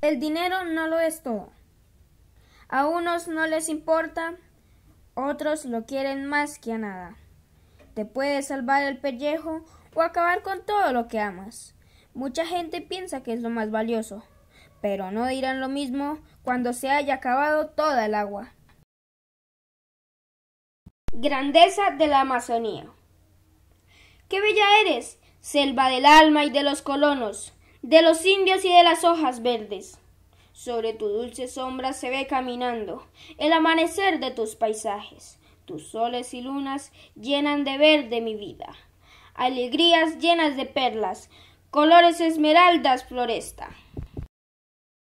El dinero no lo es todo. A unos no les importa, otros lo quieren más que a nada. Te puede salvar el pellejo o acabar con todo lo que amas. Mucha gente piensa que es lo más valioso, pero no dirán lo mismo cuando se haya acabado toda el agua. Grandeza de la Amazonía. ¡Qué bella eres, selva del alma y de los colonos! de los indios y de las hojas verdes. Sobre tu dulce sombra se ve caminando el amanecer de tus paisajes. Tus soles y lunas llenan de verde mi vida. Alegrías llenas de perlas, colores esmeraldas floresta.